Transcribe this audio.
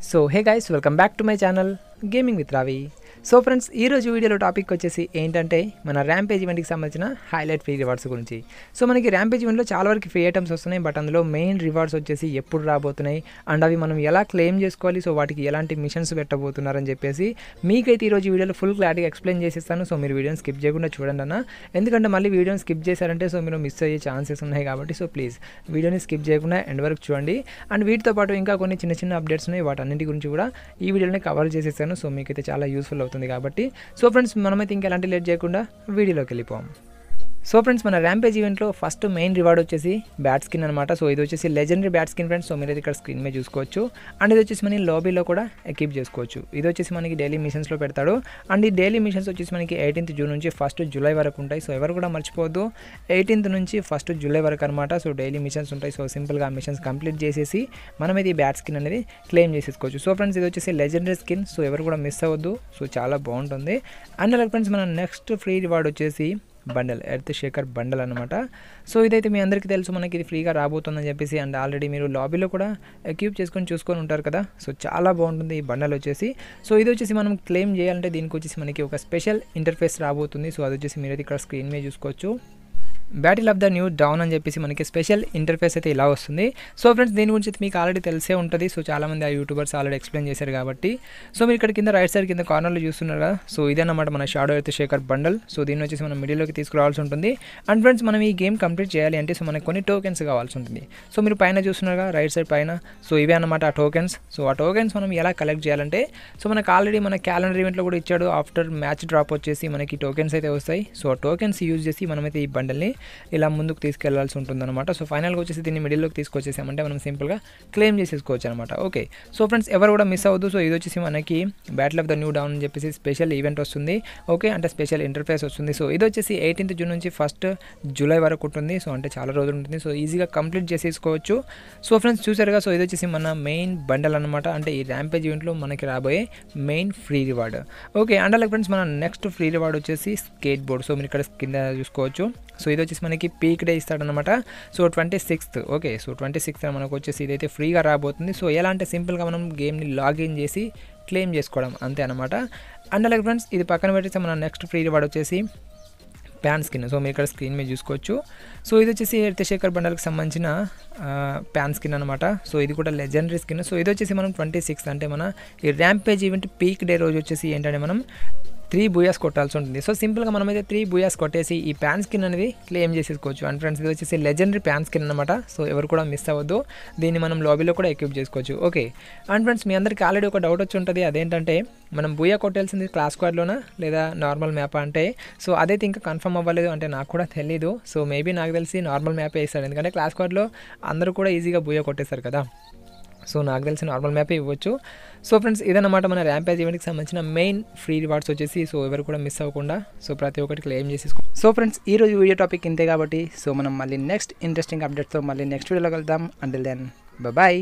So hey guys, welcome back to my channel Gaming with Ravi. So friends ఈరోజు వీడియోలో topic వచ్చేసి ఏంటంటే మన ర్యాంపేజ్ ఈవెంట్కి సంబంధించిన హైలైట్ ఫ్రీ రివార్డ్స్ గురించి సో మనకి ర్యాంపేజ్ ఈవెంట్లో చాలా వరకు ఫ్రీ ఐటమ్స్ వస్తున్నాయి బట్ అందులో మెయిన్ రివార్డ్స్ వచ్చేసి ఎప్పుడు రాబోతున్నాయి అండ్ అవి మనం ఎలా క్లెయిమ్ చేసుకోవాలి సో వాటికి ఎలాంటి మిషన్స్ పెట్టబోతున్నారని చెప్పేసి మీకైతే ఈరోజు వీడియోలో ఫుల్ క్లారిటీగా ఎక్స్ప్లెయిన్ చేసేస్తాను సో మీరు వీడియోని స్కిప్ చేయకుండా చూడండి అన్న ఎందుకంటే మళ్ళీ వీడియోని స్కిప్ చేశారంటే సో మీరు మిస్ అయ్యే ఛాన్సెస్ ఉన్నాయి కాబట్టి సో ప్లీజ్ వీడియోని స్కిప్ చేయకుండా ఎండ్ వరకు చూడండి అండ్ వీటితో పాటు ఇంకా కొన్ని చిన్న చిన్న అప్డేట్స్ ఉన్నాయి వాటి అన్నింటి గురించి కూడా ఈ వీడియోని కవర్ చేసేసాను సో మీకైతే చాలా యూస్ఫుల్ అవుతుంది కాబట్టి సో ఫ్రెండ్స్ మనమైతే ఇంకా ఎలాంటి లేట్ చేయకుండా వీడియోలోకి వెళ్ళిపోం సో ఫ్రెండ్స్ మన ర్యాంపేజ్ ఈవెంట్లో ఫస్ట్ మెయిన్ రివార్డ్ వచ్చేసి బ్యాట్ స్కిన్ అనమాట సో ఇది వచ్చేసి legendary bat skin friends so మీరు ఇక్కడ స్క్రీన్ మీద చూసుకోవచ్చు అండ్ ఇది వచ్చేసి మనకి లాబీలో కూడా ఎక్విప్ చేసుకోవచ్చు ఇది వచ్చేసి మనకి డైలీ మిషన్స్లో పెడతాడు అండ్ ఈ డైలీ మిషన్స్ వచ్చేసి మనకి ఎయిటీన్త్ జూన్ నుంచి ఫస్ట్ జూలై వరకు ఉంటాయి సో ఎవరు కూడా మర్చిపోవద్దు ఎయిటీన్త్ నుంచి ఫస్ట్ జూలై వరకు అనమాట సో డైలీ మిషన్స్ ఉంటాయి సో సింపుల్గా మిషన్స్ కంప్లీట్ చేసేసి మనం ఇది బ్యాట్ స్కిన్ అనేది క్లెయిమ్ చేసేసుకోవచ్చు సో ఫ్రెండ్స్ ఇది వచ్చేసి లెజెండరీ స్కిన్ సో ఎవరు కూడా మిస్ అవ్వద్దు సో చాలా బాగుంటుంది అండ్ అలా ఫ్రెండ్స్ మన నెక్స్ట్ ఫ్రీ రివార్డ్ వచ్చేసి బండల్ ఎర్త్ షేకర్ బండల్ అనమాట సో ఇదైతే మీ అందరికీ తెలుసు మనకి ఇది ఫ్రీగా రాబోతుందని చెప్పేసి అండ్ ఆల్రెడీ మీరు లాబీలో కూడా ఎక్యూబ్ చేసుకొని చూసుకొని ఉంటారు కదా సో చాలా బాగుంటుంది ఈ బండల్ వచ్చేసి సో ఇది వచ్చేసి మనం క్లెయిమ్ చేయాలంటే దీనికి వచ్చేసి మనకి ఒక స్పెషల్ ఇంటర్ఫేస్ రాబోతుంది సో అది వచ్చేసి మీరైతే ఇక్కడ స్క్రీన్ మీద చూసుకోవచ్చు battle of the new dawn అని చెప్పేసి మనకి స్పెషల్ ఇంటర్ఫేస్ అయితే ఇలా వస్తుంది సో ఫ్రెండ్స్ దీని గురించి మీకు ఆల్రెడీ తెలిసే ఉంటుంది సో చాలామంది ఆ యూట్యూబర్స్ ఆల్రెడీ ఎక్స్ప్లెయిన్ చేశారు కాబట్టి సో మీరు ఇక్కడ కింద రైట్ సైడ్ కింద కార్నర్లో చూస్తున్నారు కదా సో అన్నమాట మన shadow earth shaker bundle so దీన్ని వచ్చేసి మనం మిడిల్లోకి తీసుకురావాల్సి ఉంటుంది అండ్ ఫ్రెండ్స్ మనం ఈ గేమ్ కంప్లీట్ చేయాలి అంటే సో మనకు కొన్ని టోకెన్స్ కావాల్సి ఉంటుంది సో మీరు పైన చూస్తున్నారు కదా రైట్ సైడ్ పైన సో ఇవే అనమాట ఆ టోకెన్స్ సో ఆ టోకెన్స్ మనం ఎలా కలెక్ట్ చేయాలంటే సో మనకు ఆల్రెడీ మన క్యాలెండర్ ఈవెంట్లో కూడా ఇచ్చాడు ఆఫ్టర్ మ్యాచ్ డ్రాప్ వచ్చేసి మనకి టోకెన్స్ అయితే వస్తాయి సో ఆ టోకెన్స్ యూజ్ చేసి మనమైతే ఈ బండల్ని ఇలా ముందుకు తీసుకెళ్లాల్సి ఉంటుందన్నమాట సో ఫైనల్గా వచ్చేసి దీన్ని మిడిల్లోకి తీసుకొచ్చేసామంటే మనం సింపుల్గా క్లెయిమ్ చేసేసుకోవచ్చు అనమాట ఓకే సో ఫ్రెండ్స్ ఎవరు కూడా మిస్ అవ్వద్దు సో ఇది వచ్చేసి మనకి battle of the new dawn అని చెప్పేసి స్పెషల్ ఈవెంట్ వస్తుంది ఓకే అంటే స్పెషల్ ఇంటర్ఫేస్ వస్తుంది సో ఇది వచ్చేసి ఎయిటీన్త్ జూన్ నుంచి ఫస్ట్ జూలై వరకు ఉంటుంది సో అంటే చాలా రోజులు ఉంటుంది సో ఈజీగా కంప్లీట్ చేసేసుకోవచ్చు సో ఫ్రెండ్స్ చూసారుగా సో ఇది వచ్చేసి మన మెయిన్ బండల్ అనమాట అంటే ఈ ర్యాంపేజ్ ఈవెంట్లో మనకి రాబోయే main free reward okay and అలాగే ఫ్రెండ్స్ మన నెక్స్ట్ ఫ్రీ రివార్డ్ వచ్చేసి స్కేట్ బోర్డ్ సో మీరు ఇక్కడ కింద చూసుకోవచ్చు సో ఇది వచ్చేసి మనకి పీక్ డే ఇస్తాడనమాట so twenty sixth okay so twenty sixth మనకు వచ్చేసి ఇదైతే ఫ్రీగా రాబోతుంది సో ఎలా అంటే సింపుల్గా మనం గేమ్ని లాగిన్ చేసి క్లెయిమ్ చేసుకోవడం అంతే అనమాట అండ్ అలాగే ఫ్రెండ్స్ ఇది పక్కన పెట్టేసి మనం నెక్స్ట్ ఫ్రీ రివార్డ్ వచ్చేసి ప్యాన్ స్కిన్ సో మీరు ఇక్కడ స్క్రీన్ మీద చూసుకోవచ్చు సో ఇది వచ్చేసి హరితశేఖర్ బండల్కి సంబంధించిన ప్యాన్ స్కిన్ అనమాట సో ఇది కూడా లెజెండరీ స్కిన్ సో ఇది వచ్చేసి మనం ట్వంటీ సిక్స్ అంటే మన ఈ ర్యాంపేజ్ ఈవెంట్ పీక్ డే రోజు వచ్చేసి ఏంటంటే మనం త్రీ బుయాస్ కొట్టాల్సి ఉంటుంది సో సింపుల్గా మనమైతే త్రీ బుయాస్ కొట్టేసి ఈ ప్యాన్ స్కిన్ అనేది క్లెయిమ్ చేసేసుకోవచ్చు అండ్ ఫ్రెండ్స్ ఇది వచ్చేసి లెజెండరీ ప్యాన్ స్కిన్ అనమాట సో ఎవరు కూడా మిస్ అవ్వద్దు దీన్ని మనం లాబీలో కూడా ఎక్విప్ చేసుకోవచ్చు ఓకే అండ్ ఫ్రెండ్స్ మీ అందరికీ ఆల్రెడీ ఒక డౌట్ వచ్చి ఉంటుంది అదేంటంటే మనం బూయా కొట్టాల్సింది క్లాస్ స్క్వాడ్లోనా లేదా నార్మల్ మ్యాప్ అంటే సో అదైతే ఇంకా కన్ఫర్మ్ అవ్వలేదు అంటే నాకు కూడా తెలియదు సో మేబీ నాకు తెలిసి నార్మల్ మ్యాప్ వేస్తాడు ఎందుకంటే క్లాస్ స్క్వాడ్లో అందరూ కూడా ఈజీగా బూయా కొట్టేస్తారు కదా సో నాకు తెలిసిన నార్మల్ మ్యాపే ఇవ్వచ్చు సో ఫ్రెండ్స్ ఇదన్నమాట మన ర్యాంపేజ్ ఈవెంట్కి సంబంధించిన మెయిన్ ఫ్రీ రివార్డ్స్ వచ్చేసి సో ఎవరు కూడా మిస్ అవ్వకుండా సో ప్రతి ఒక్కటి క్లెయిమ్ చేసేసుకో సో ఫ్రెండ్స్ ఈ రోజు వీడియో టాపిక్ ఇంతే కాబట్టి సో మనం మళ్ళీ నెక్స్ట్ ఇంట్రెస్టింగ్ అప్డేట్తో మళ్ళీ నెక్స్ట్ వీడియోలో వెళ్దాం అంటిల్ దెన్ బాయ్